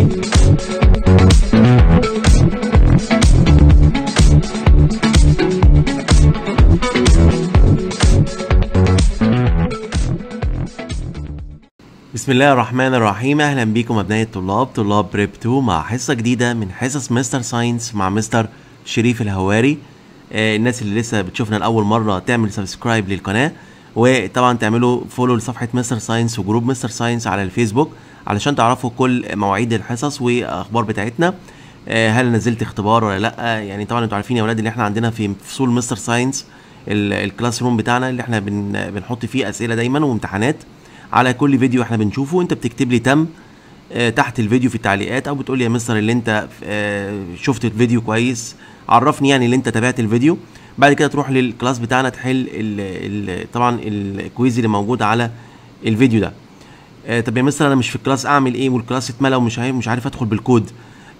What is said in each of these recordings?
بسم الله الرحمن الرحيم اهلا بيكم ابنائي الطلاب طلاب بريب 2 مع حصه جديده من حصص مستر ساينس مع مستر شريف الهواري آه، الناس اللي لسه بتشوفنا لاول مره تعمل سبسكرايب للقناه وطبعا تعملوا فولو لصفحه مستر ساينس وجروب مستر ساينس على الفيسبوك علشان تعرفوا كل مواعيد الحصص واخبار بتاعتنا آه، هل نزلت اختبار ولا لا يعني طبعا انتوا عارفين يا اولاد ان احنا عندنا في فصول مستر ساينس الكلاس روم بتاعنا اللي احنا بنحط فيه اسئله دايما وامتحانات على كل فيديو احنا بنشوفه انت بتكتب لي تم آه، تحت الفيديو في التعليقات او بتقول لي يا مستر اللي انت آه، شفت الفيديو كويس عرفني يعني اللي انت تابعت الفيديو بعد كده تروح للكلاس بتاعنا تحل الـ الـ طبعا الكويز اللي موجود على الفيديو ده آه طب يا مستر انا مش في الكلاس اعمل ايه والكلاس اتملى ومش عارف مش عارف ادخل بالكود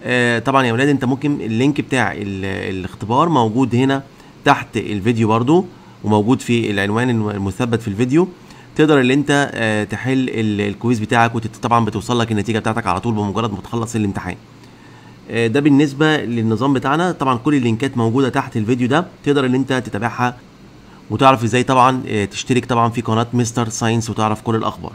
آه طبعا يا ولاد انت ممكن اللينك بتاع الاختبار موجود هنا تحت الفيديو برضو وموجود في العنوان المثبت في الفيديو تقدر ان انت آه تحل الكويز بتاعك وطبعا بتوصل لك النتيجه بتاعتك على طول بمجرد ما تخلص الامتحان آه، ده بالنسبه للنظام بتاعنا طبعا كل اللينكات موجوده تحت الفيديو ده تقدر ان انت تتابعها وتعرف ازاي طبعا آه، تشترك طبعا في قناه مستر ساينس وتعرف كل الاخبار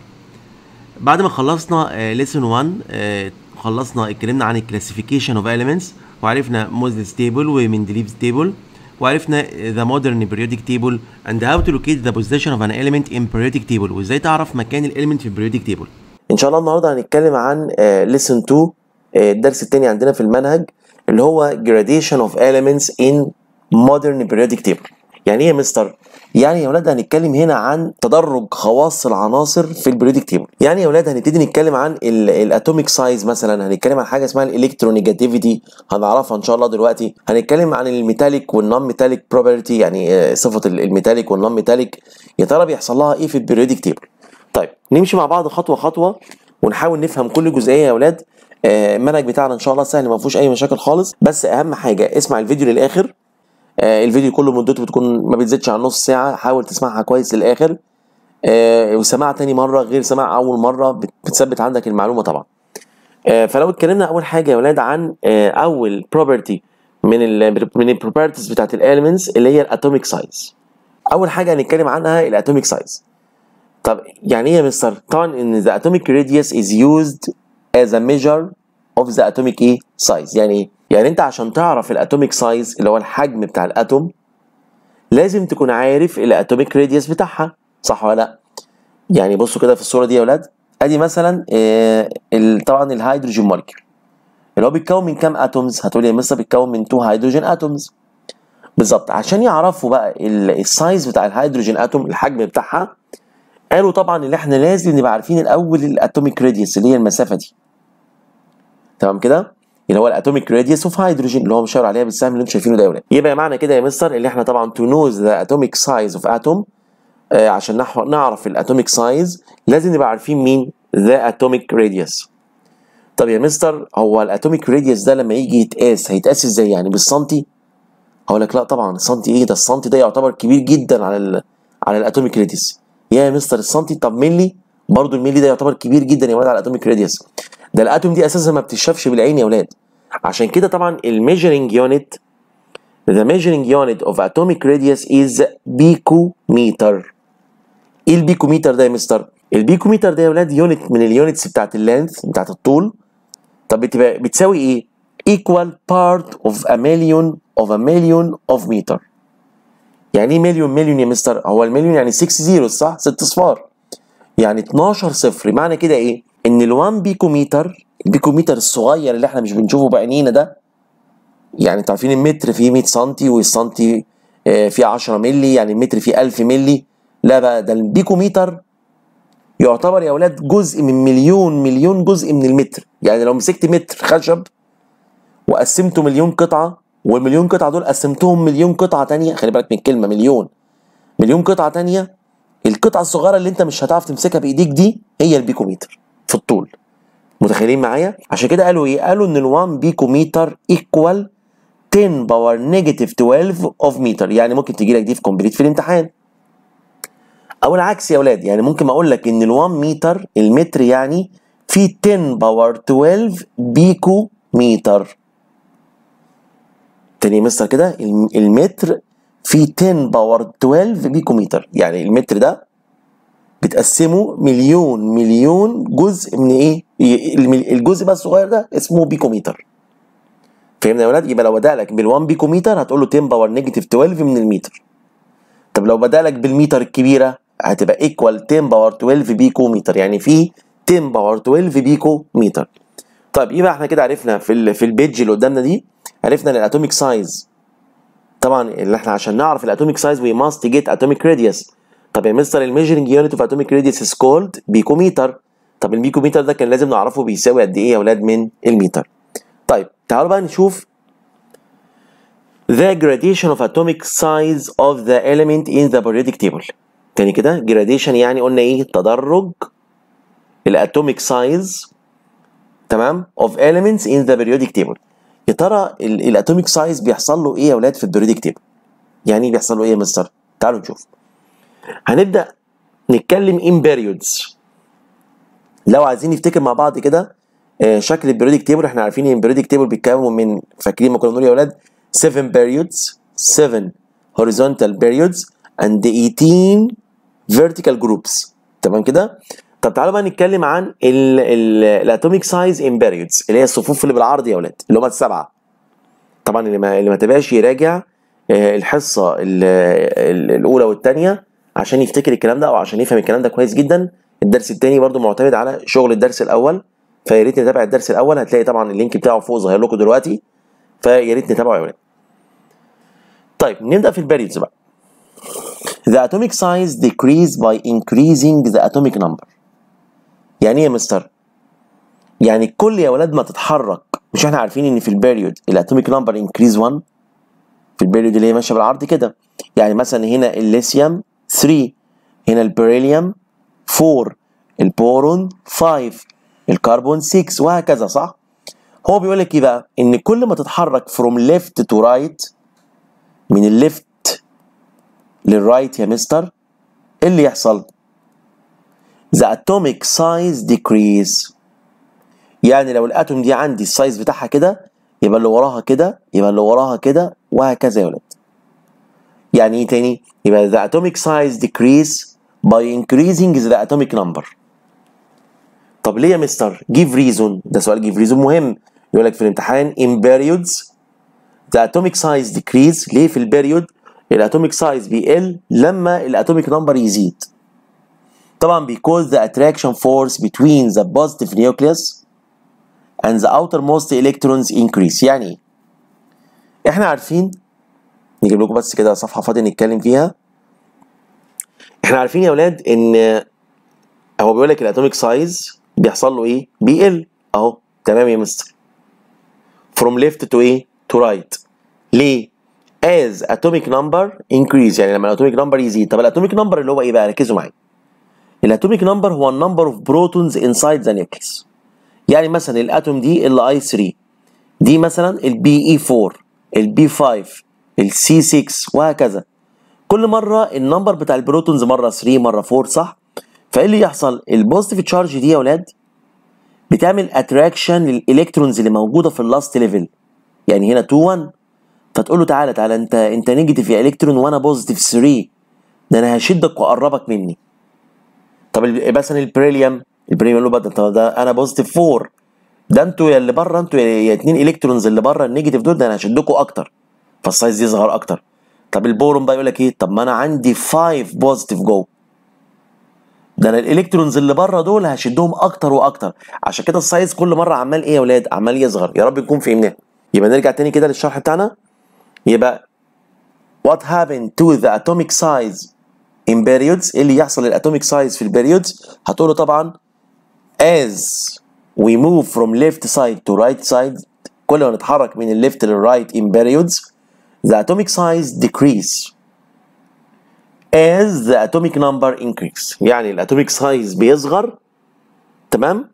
بعد ما خلصنا ليسون آه، 1 آه، خلصنا اتكلمنا عن الكلاسيفيكيشن اوف اليمنتس وعرفنا موزلس تيبل ومندليفز تيبل وعرفنا ذا آه، مودرن periodic تيبل اند هاو تو لوكيت ذا بوزيشن اوف ان ايلمنت ان periodic تيبل وازاي تعرف مكان الاليمنت في periodic تيبل ان شاء الله النهارده هنتكلم عن ليسون 2 الدرس الثاني عندنا في المنهج اللي هو جراديشن اوف ايلمنتس ان مودرن periodic تيبل يعني ايه يا مستر يعني يا ولاد هنتكلم هنا عن تدرج خواص العناصر في البريودك تيبل يعني يا ولاد هنبتدي نتكلم عن الاتوميك سايز مثلا هنتكلم عن حاجه اسمها الالكترونيجاتيفيتي هنعرفها ان شاء الله دلوقتي هنتكلم عن الميتاليك والنون ميتاليك بروبرتي يعني آه، صفه الميتاليك والنون ميتاليك يا ترى بيحصل لها ايه في البريودك تيبل طيب نمشي مع بعض خطوه خطوه ونحاول نفهم كل جزئيه يا ولاد آه، المنهج بتاعنا ان شاء الله سهل ما فيهوش اي مشاكل خالص بس اهم حاجه اسمع الفيديو للاخر آه، الفيديو كله مدته بتكون ما بتزيدش عن نص ساعه حاول تسمعها كويس للاخر آه، وسماع تاني مره غير سماع اول مره بتثبت عندك المعلومه طبعا آه، فلو اتكلمنا اول حاجه يا ولاد عن اول بروبرتي من الـ من البروبرتيز بتاعت الاليمنتس اللي هي الاتوميك سايز اول حاجه هنتكلم عنها الاتوميك سايز طب يعني ايه يا مستر طبعا ان ذا اتوميك radius از يوزد از ا ميجر اوف ذا اتوميك ايه سايز يعني ايه يعني انت عشان تعرف الاتوميك سايز اللي هو الحجم بتاع الاتوم لازم تكون عارف الاتوميك راديوس بتاعها صح ولا لا يعني بصوا كده في الصوره دي يا اولاد ادي مثلا آه، طبعا الهيدروجين مولكيول اللي هو بيتكون من كام اتومز هتقولي يا مستر بيتكون من 2 هيدروجين اتومز بالظبط عشان يعرفوا بقى السايز بتاع الهيدروجين اتوم الحجم بتاعها قالوا طبعا ان احنا لازم نبقى عارفين الاول الاتوميك راديوس اللي هي المسافه دي تمام كده اللي هو الاتوميك راديوس اوف هيدروجين اللي هو مشاور عليها بالسهم اللي انتم شايفينه ده يا ولاد يبقى معنى كده يا مستر اللي احنا طبعا تو نوز ذا اتوميك سايز اوف اتوم عشان نعرف الاتوميك سايز لازم نبقى عارفين مين ذا اتوميك راديوس طب يا مستر هو الاتوميك راديوس ده لما يجي يتقاس هيتقاس ازاي يعني بالسنتي هقول لك لا طبعا السنتي ايه ده السنتي ده يعتبر كبير جدا على الـ على الاتوميك راديوس يا مستر السنتي طب ملي برضه الملي ده يعتبر كبير جدا يا ولاد على الاتوميك راديوس ده الاتوم دي اساسا ما بتتشافش بالعين يا اولاد عشان كده طبعا الميجرنج يونت The measuring unit of atomic radius is picometer. ايه البيكوميتر ده يا مستر؟ البيكوميتر ده يا ولاد يونت من اليونتس بتاعت اللينث بتاعت الطول طب بتبقى بتساوي ايه؟ equal part of a million of a million of meter. يعني ايه مليون مليون يا مستر؟ هو المليون يعني 6 زيروز صح؟ 6 اصفار. يعني 12 صفر معنى كده ايه؟ ان ال1 بيكوميتر البيكوميتر الصغير اللي احنا مش بنشوفه بعينينا ده يعني انتوا عارفين المتر فيه 100 سم والسنتي آه، فيه 10 مللي يعني المتر فيه 1000 مللي لا بقى ده البيكوميتر يعتبر يا اولاد جزء من مليون مليون جزء من المتر يعني لو مسكت متر خشب وقسمته مليون قطعه والمليون قطعه دول قسمتهم مليون قطعه تانية خلي بالك من الكلمه مليون مليون قطعه تانية القطعه الصغيره اللي انت مش هتعرف تمسكها بايديك دي هي البيكوميتر في الطول متخيلين معايا عشان كده قالوا ايه قالوا ان ال1 بيكو متر ايكوال 10 باور نيجاتيف 12 اوف متر يعني ممكن تجي لك دي في كومبليت في الامتحان او العكس يا اولاد يعني ممكن اقول لك ان ال1 متر المتر يعني في 10 باور 12 بيكو متر تاني مستر كده المتر في 10 باور 12 بيكو متر يعني المتر ده بتقسمه مليون مليون جزء من ايه الجزء بقى الصغير ده اسمه بيكوميتر فهمنا يا ولاد يبقى لو بدا لك بال1 بيكوميتر هتقول له 10 باور نيجاتيف 12 من الميتر. طب لو بدا لك بالميتر الكبيره هتبقى ايكوال 10 باور 12 بيكو متر يعني في 10 باور 12 بيكو متر طيب يبقى احنا كده عرفنا في ال في البيج اللي قدامنا دي عرفنا الاتوميك سايز طبعا اللي احنا عشان نعرف الاتوميك سايز وي ماست جيت اتوميك راديوس طب يا مستر الميجرنج يونت اوف اتوميك ريديس از كولد بيكوميتر طب الميكوميتر ده كان لازم نعرفه بيساوي قد ايه يا اولاد من الميتر طيب تعالوا بقى نشوف the gradation of atomic size of the element in the periodic table تاني كده gradation يعني قلنا ايه تدرج الاتوميك سايز تمام of elements in the periodic table يا ترى الاتوميك سايز بيحصل له ايه يا اولاد في periodic تيبل يعني بيحصل له ايه يا مستر تعالوا نشوف هنبدا نتكلم ان بيريودز لو عايزين نفتكر مع بعض كده آه، شكل البيريودك تيبل احنا عارفين ان البيريودك تيبل بيتكون من فاكرين ما كنا بنقول يا اولاد 7 periods 7 horizontal periods and 18 vertical groups تمام كده طب تعالوا بقى نتكلم عن الاتوميك سايز ان periods اللي هي الصفوف اللي بالعرض يا اولاد اللي هم السبعه طبعا اللي ما اللي ما تبقاش يراجع آه، الحصه الاولى والثانيه عشان يفتكر الكلام ده او عشان يفهم الكلام ده كويس جدا الدرس الثاني برده معتمد على شغل الدرس الاول فيا ريت نتابع الدرس الاول هتلاقي طبعا اللينك بتاعه فوق ظاهر لكم دلوقتي فيا ريت نتابعه يا ولاد طيب نبدا في البيريدز بقى The atomic size decrease by increasing the atomic number يعني ايه يا مستر؟ يعني كل يا ولاد ما تتحرك مش احنا عارفين ان في البيريود الاتوميك نمبر انكريز 1 في البيريود اللي هي ماشيه بالعرض كده يعني مثلا هنا الليثيوم 3 هنا البريليوم 4 البورون 5 الكربون 6 وهكذا صح؟ هو بيقول لك ايه بقى؟ ان كل ما تتحرك فروم ليفت تو رايت من الليفت للرايت يا مستر ايه اللي يحصل؟ the atomic size decrease يعني لو الاتوم دي عندي السايز بتاعها كده يبقى اللي وراها كده يبقى اللي وراها كده وهكذا يا ولد يعني ايه تاني يبقى the atomic size decrease by increasing the atomic number طب ليه يا مستر give reason ده سؤال give reason مهم يقول لك في الامتحان in periods the atomic size decrease ليه في البريود الاتوميك سايز بيقل لما الاتوميك نمبر يزيد طبعا because the attraction force between the positive nucleus and the outermost electrons increase يعني احنا عارفين نجيب لكم بس كده صفحه فاضيه نتكلم فيها احنا عارفين يا اولاد ان هو بيقول لك الاتوميك سايز بيحصل له ايه بيقل اهو تمام يا مستر فروم ليفت تو ايه تو رايت ليه از اتوميك نمبر انكريز يعني لما الاتوميك نمبر يزيد طب الاتوميك نمبر اللي هو ايه بقى ركزوا معايا الاتوميك نمبر هو النمبر اوف بروتونز انسايد ذا نيوكليس يعني مثلا الاتوم دي ال i 3 دي مثلا البي اي 4 البي 5 السي 6 وهكذا كل مره النمبر بتاع البروتونز مره 3 مره 4 صح فايه اللي يحصل البوزيتيف تشارج دي يا اولاد بتعمل اتراكشن للالكترونز اللي موجوده في اللاست ليفل يعني هنا 2 1 فتقول له تعالى تعالى انت انت نيجاتيف يا الكترون وانا بوزيتيف 3 ده انا هشدك واقربك مني طب مثلا البريليوم يقول له بدل طب ده انا بوزيتيف 4 ده انتوا يا اللي بره انتوا يا اتنين الكترونز اللي بره النيجاتيف دول ده انا هشدكوا اكتر فالسايز يصغر اكتر طب البورون بقى يقول لك ايه طب ما انا عندي 5 بوزيتيف جو ده انا الالكترونز اللي بره دول هشدهم اكتر واكتر عشان كده السايز كل مره عمال ايه يا اولاد عمال يصغر يا رب نكون فهمناها يبقى نرجع تاني كده للشرح بتاعنا يبقى what happened to the atomic size in periods ايه اللي يحصل للاتوميك سايز في البيريودز هتقوله طبعا as we move from left side to right side كل ما نتحرك من الليفت للرايت in periods the atomic size decrease as the atomic number increase يعني الاتوميك سايز بيصغر تمام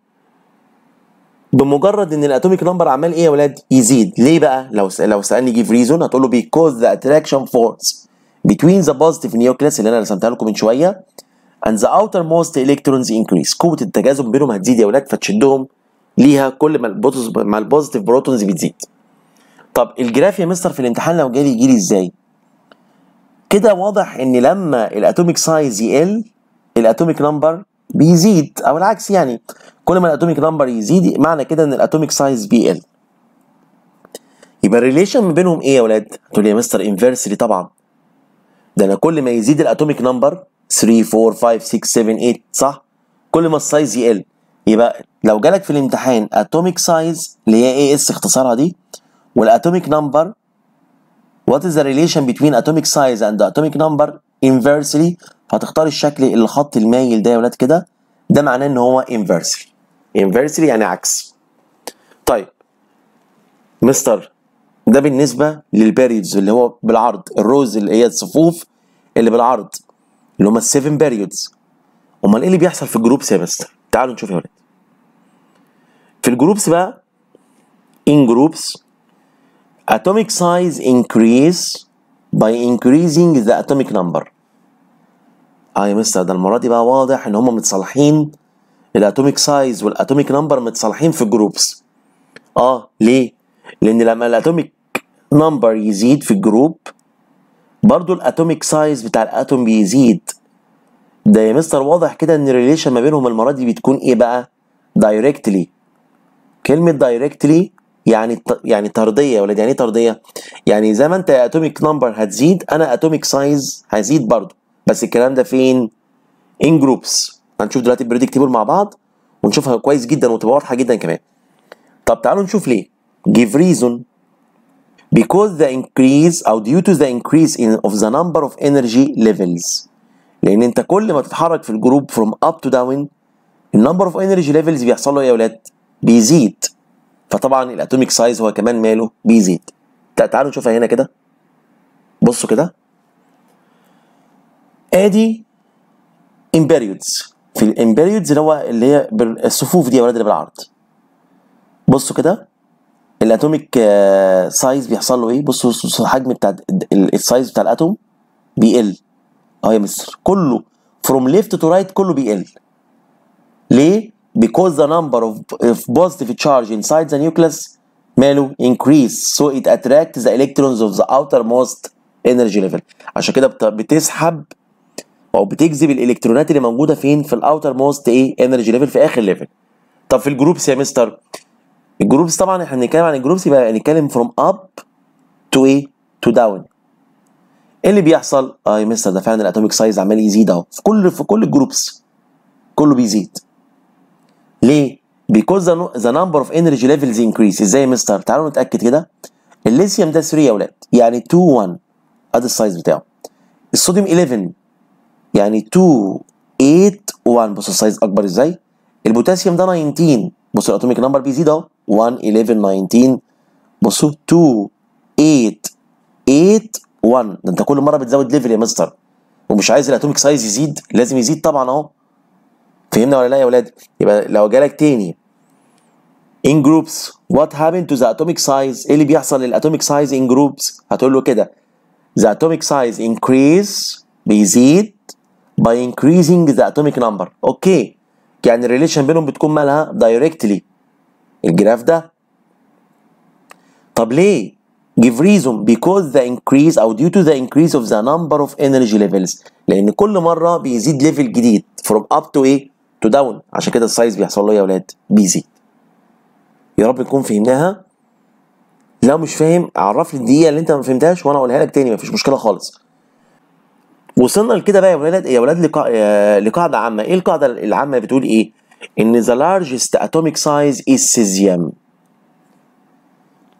بمجرد ان الاتوميك نمبر عمال ايه يا ولاد يزيد ليه بقى لو لو سالني جيف ريزون هتقول له because the attraction force between the positive nucleus اللي انا رسمتها لكم من شويه and the outermost electrons increase قوه التجاذب بينهم هتزيد يا ولاد فتشدهم ليها كل ما ما البوزيتيف بروتونز بتزيد طب الجراف يا مستر في الامتحان لو جالي يجيلي ازاي كده واضح ان لما الاتوميك سايز يقل الاتوميك نمبر بيزيد او العكس يعني كل ما الاتوميك نمبر يزيد معنى كده ان الاتوميك سايز بيقل يبقى الريليشن ما بينهم ايه يا ولاد تقول لي يا مستر انفرسلي طبعا ده انا كل ما يزيد الاتوميك نمبر 3 4 5 6 7 8 صح كل ما السايز يقل يبقى لو جالك في الامتحان اتوميك سايز اللي هي ايه اس اختصارها دي والاتوميك نمبر وات از ذا ريليشن بتوين اتوميك سايز اند اتوميك نمبر انفرسلي فهتختار الشكل الخط المايل ده يا ولاد كده ده معناه ان هو انفرسلي انفرسلي يعني عكس طيب مستر ده بالنسبه للبيريودز اللي هو بالعرض الروز اللي هي الصفوف اللي بالعرض اللي هم السيفن بيريودز امال ايه اللي بيحصل في الجروبس يا مستر تعالوا نشوف يا ولاد في الجروبس بقى ان جروبس atomic size increase by increasing the atomic number اه يا مستر ده المره دي بقى واضح ان هم متصالحين الاتوميك سايز والاتوميك نمبر متصالحين في جروبس اه ليه لان لما الاتوميك نمبر يزيد في الجروب برضو الاتوميك سايز بتاع الاتوم بيزيد ده يا مستر واضح كده ان الريليشن ما بينهم المره دي بتكون ايه بقى دايركتلي كلمه دايركتلي يعني يعني طرديه يا ولاد يعني ايه طرديه؟ يعني زي ما انت اتوميك نمبر هتزيد انا اتوميك سايز هزيد برضه بس الكلام ده فين؟ ان جروبس هنشوف دلوقتي البريدكتيبل تيبل مع بعض ونشوفها كويس جدا وتبقى واضحه جدا كمان. طب تعالوا نشوف ليه؟ give reason because the increase او due to the increase in of the number of energy levels لان انت كل ما تتحرك في الجروب from up to down النمبر اوف انرجي ليفلز بيحصل له ايه يا ولاد؟ بيزيد فطبعا الاتوميك سايز هو كمان ماله بيزيد تعالوا نشوفها هنا كده بصوا كده ادي امبيريودز في الامبيريودز اللي هو اللي هي الصفوف دي يا ولاد اللي بالعرض بصوا كده الاتوميك آه، سايز بيحصل له ايه بصوا الحجم بتاع السايز بتاع الاتوم بيقل اهو يا مستر كله فروم ليفت تو رايت كله بيقل ليه because the number of, of positive charge inside the nucleus ماله increase so it attracts the electrons of the outermost energy level عشان كده بتسحب او بتجذب الالكترونات اللي موجوده فين في الاوتر موست ايه انرجي ليفل في اخر ليفل طب في الجروبس يا مستر الجروبس طبعا احنا بنتكلم عن الجروبس يبقى بنتكلم فروم اب تو ايه تو داون ايه اللي بيحصل اه يا مستر ده فعلا الاتوميك سايز عمال يزيد اهو في كل في كل الجروبس كله بيزيد ليه؟ بيكوز ذا نمبر اوف انرجي ليفلز انكريس ازاي يا مستر؟ تعالوا نتاكد كده الليثيوم ده 3 يا اولاد يعني 2 1 ادي السايز بتاعه الصوديوم 11 يعني 2 8 1 بص السايز اكبر ازاي البوتاسيوم ده 19 بص الاتوميك نمبر بيزيد اهو 1 11 19 بصوا 2 8 8 1 ده انت كل مره بتزود ليفل يا مستر ومش عايز الاتوميك سايز يزيد لازم يزيد طبعا اهو فهمنا ولا لا يا ولاد يبقى لو جالك تاني in groups what happened to the atomic size ايه اللي بيحصل للاتوميك سايز in groups هتقول له كده the atomic size increase بيزيد by increasing the atomic number اوكي يعني الريليشن بينهم بتكون مالها directly الجراف ده طب ليه give reason because the increase او due to the increase of the number of energy levels لان كل مره بيزيد ليفل جديد from up to ايه تو داون عشان كده السايز بيحصل له يا اولاد بيزيد يا رب نكون فهمناها لو مش فاهم عرف لي الدقيقه اللي انت ما فهمتهاش وانا اقولها لك تاني ما فيش مشكله خالص وصلنا لكده بقى يا ولاد يا ولاد لقا... آه، لقاعده عامه ايه القاعده العامه بتقول ايه ان the largest atomic size is cesium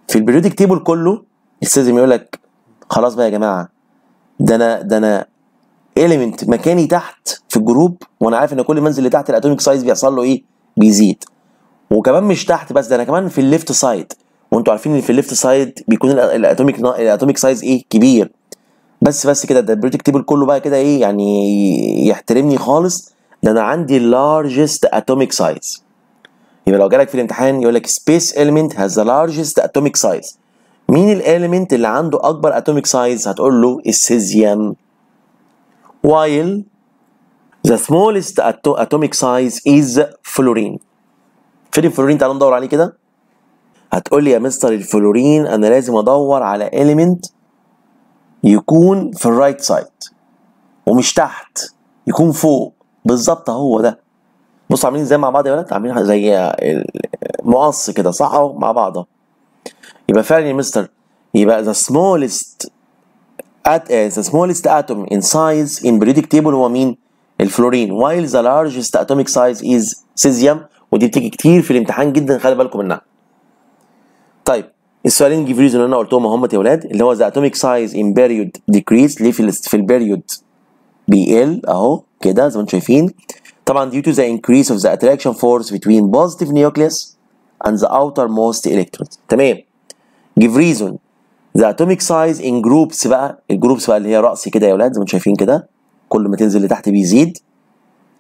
في البريودك تيبل كله السيزم يقول لك خلاص بقى يا جماعه ده انا ده انا اليمنت مكاني تحت في الجروب وانا عارف ان كل منزل اللي تحت الاتوميك سايز بيحصل له ايه بيزيد وكمان مش تحت بس ده انا كمان في الليفت سايد وانتوا عارفين ان في الليفت سايد بيكون الاتوميك الاتوميك سايز ايه كبير بس بس كده ده البريدكت تيبل كله بقى كده ايه يعني يحترمني خالص ده انا عندي لارجست اتوميك سايز يبقى لو جالك في الامتحان يقول لك سبيس اليمنت هاز ذا لارجست اتوميك سايز مين الاليمنت اللي عنده اكبر اتوميك سايز هتقول له السيزيوم while the smallest atomic size is fluorine فين الفلورين تعالوا ندور عليه كده هتقول لي يا مستر الفلورين انا لازم ادور على element يكون في الرايت سايد ومش تحت يكون فوق بالظبط هو ده بصوا عاملين زي مع بعض يا ولاد عاملين زي مقص كده صح اهو مع بعض يبقى فعلا يا مستر يبقى the smallest at as uh, the smallest atom in size in periodic table هو مين؟ الفلورين while the largest atomic size is cesium ودي بتيجي كتير في الامتحان جدا خلي بالكم منها. طيب السؤالين جيف ريزون اللي انا قلتهم اهم يا ولاد اللي هو the atomic size in period decrease ليه في في البريود بي اهو كده زي ما انتم شايفين طبعا due to the increase of the attraction force between positive nucleus and the outermost electrons تمام give reason ذا اتوميك سايز ان جروبس بقى الجروبس بقى اللي هي راسي كده يا اولاد زي ما انتم شايفين كده كل ما تنزل لتحت بيزيد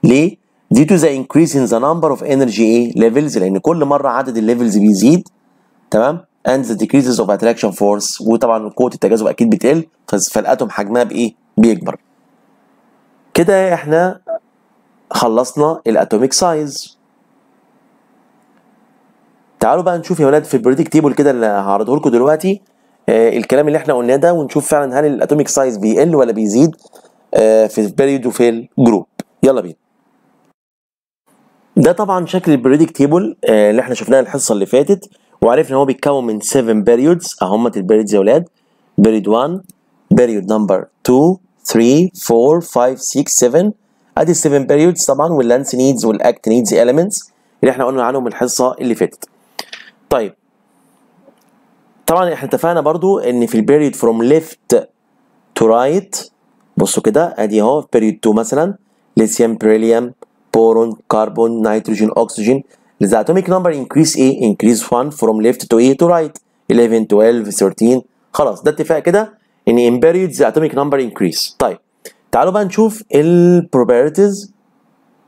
ليه؟ دي تو ذا increase ان ذا نمبر اوف انرجي ايه ليفلز لان كل مره عدد الليفلز بيزيد تمام اند ذا decreases اوف اتراكشن فورس وطبعا قوه التجاذب اكيد بتقل فالاتوم حجمها بايه؟ بيكبر. كده احنا خلصنا الاتوميك سايز. تعالوا بقى نشوف يا ولاد في البريدك تيبل كده اللي هعرضه لكم دلوقتي آه، الكلام اللي احنا قلناه ده ونشوف فعلا هل الاتوميك سايز بيقل ولا بيزيد آه، في البريود وفي الجروب يلا بينا ده طبعا شكل البريدك آه، تيبل اللي احنا شفناه الحصه اللي فاتت وعرفنا ان هو بيتكون من 7 بيريودز اهم البيريودز يا اولاد بريود 1 بيريود نمبر 2 3 4 5 6 7 ادي 7 بيريودز طبعا واللانس نيدز والاكت نيدز اليمنتس اللي احنا قلنا عنهم الحصه اللي فاتت طيب طبعا احنا اتفقنا برضو ان في البيريد فروم ليفت تو رايت بصوا كده ادي اهو بيريد 2 مثلا ليثيوم بريليوم بورون كربون نيتروجين اكسجين the atomic number increase ايه increase 1 from left to ايه to right 11 12 13 خلاص ده اتفاق كده ان in periods the atomic number increase طيب تعالوا بقى نشوف البروبرتيز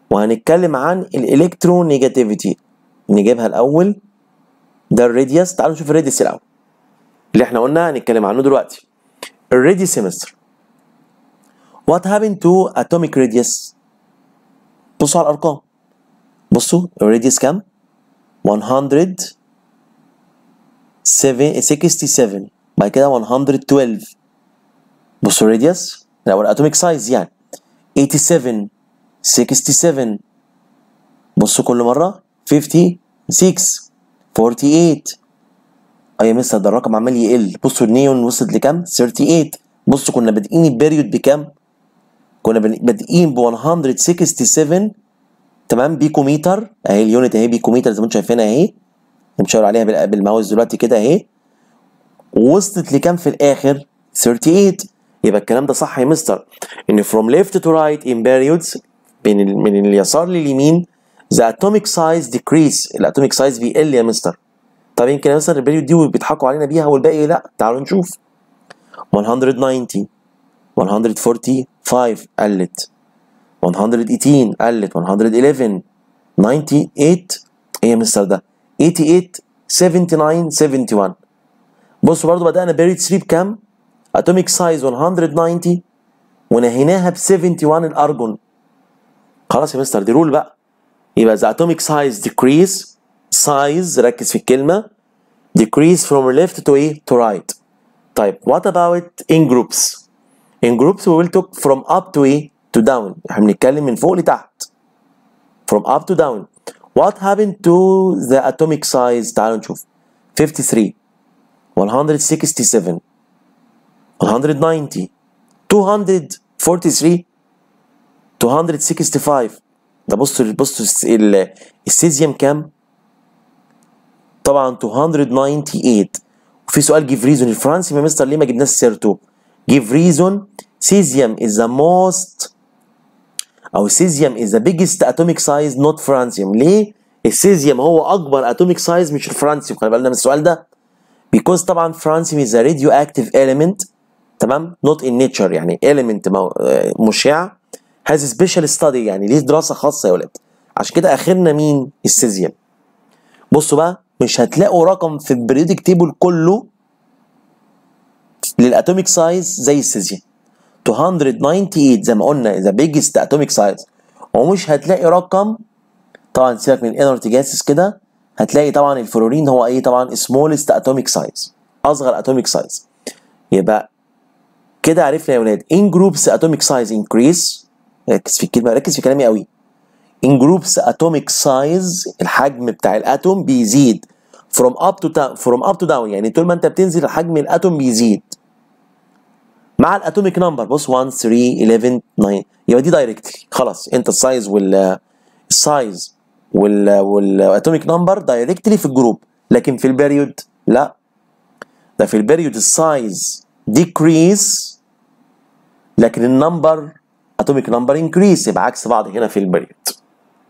وهنتكلم عن الالكترونيجاتيفيتي نجيبها الاول ده الريديوس تعالوا نشوف الريديوس الاول اللي احنا قلنا هنتكلم عنه دلوقتي الريديوس سيمستر وات happened تو اتوميك ريديوس بصوا على الارقام بصوا الريديوس كام 167 بعد كده 112 بصوا الريديوس لو الاتوميك سايز يعني 87 67 بصوا كل مره 56 48 اي ام اس ده الرقم عمال يقل بصوا النيون وصلت لكام 38 بصوا كنا بادئين البيريود بكام كنا بادئين ب 167 تمام بيكو متر اهي اليونت اهي بيكو متر زي ما انتم شايفينها اهي بنشاور عليها بالماوس دلوقتي كده اهي وصلت لكام في الاخر 38 يبقى الكلام ده صح يا مستر ان فروم ليفت تو رايت ان بيريودز من من اليسار لليمين ذا اتوميك سايز ديكريس الاتوميك سايز بيقل يا مستر طب يمكن مثلا الريبيريو دي بيضحكوا علينا بيها والباقي لا تعالوا نشوف 190 145 قلت 118 قلت 111 98 ايه مستر ده 88 79 71 بصوا برضو بدأنا بيريد 3 بكام؟ اتوميك سايز 190 ونهيناها ب 71 الارجون خلاص يا مستر دي رول بقى يبقى اذا اتوميك سايز ديكريز size ركز في الكلمة decrease from left to ايه to right طيب what about in groups in groups we will talk from up to ايه to down احنا بنتكلم من فوق لتحت from up to down what happened to the atomic size تعالوا نشوف 53 167 190 243 265 ده بصوا بصوا السيزيوم كام طبعا 298 وفي سؤال جيف ريزون الفرنسي يا مستر ليه ما جبناش سيرته جيف ريزون سيزيوم از ذا موست او سيزيوم از ذا بيجست اتوميك سايز نوت فرانسيوم ليه السيزيوم هو اكبر اتوميك سايز مش الفرانسيوم خلي بالنا من السؤال ده بيكوز طبعا فرانسيوم از راديو اكتيف اليمنت تمام نوت ان نيتشر يعني اليمنت آه، مشع هاز سبيشال ستادي يعني ليه دراسه خاصه يا ولاد عشان كده اخرنا مين السيزيوم بصوا بقى مش هتلاقوا رقم في البريودك تيبل كله للاتوميك سايز زي السيزيان 298 زي ما قلنا ذا بيجست اتوميك سايز ومش هتلاقي رقم طبعا سيبك من انرت جاسس كده هتلاقي طبعا الفلورين هو ايه طبعا سمولست اتوميك سايز اصغر اتوميك سايز يبقى كده عرفنا يا ولاد ان جروبس اتوميك سايز انكريس ركز في الكلمه ركز في كلامي قوي ان جروبس اتوميك سايز الحجم بتاع الاتوم بيزيد فروم اب تو فروم اب تو داون يعني طول ما انت بتنزل حجم الاتوم بيزيد مع الاتوميك نمبر بص 1 3 11 9 يبقى دي دايركتلي خلاص انت السايز وال السايز وال والاتوميك نمبر دايركتلي في الجروب لكن في البيريود لا ده في البيريود السايز ديكريز لكن النمبر اتوميك نمبر انكريس يبقى عكس بعض هنا في البيريود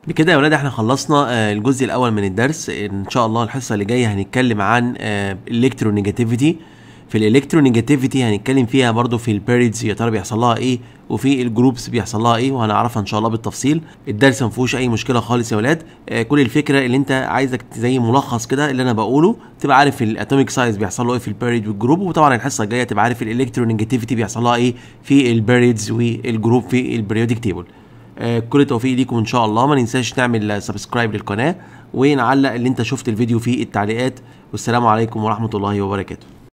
بكده يا ولاد احنا خلصنا آه، الجزء الاول من الدرس ان شاء الله الحصه اللي جايه هنتكلم عن الكترونيجاتيفيتي آه، في الالكترونيجاتيفيتي هنتكلم فيها برضو في البيريدز يا ترى بيحصل لها ايه وفي الجروبس بيحصل لها ايه وهنعرفها ان شاء الله بالتفصيل الدرس ما فيهوش اي مشكله خالص يا ولاد آه، كل الفكره اللي انت عايزك زي ملخص كده اللي انا بقوله تبقى عارف الاتوميك سايز بيحصل له ايه في البيريد والجروب وطبعا الحصه الجايه تبقى عارف الالكترونيجاتيفيتي بيحصل لها ايه في البيريدز والجروب في البريودك تيبل آه، كل التوفيق ليكم ان شاء الله ما ننساش نعمل سبسكرايب للقناه ونعلق اللي انت شفت الفيديو فيه التعليقات والسلام عليكم ورحمه الله وبركاته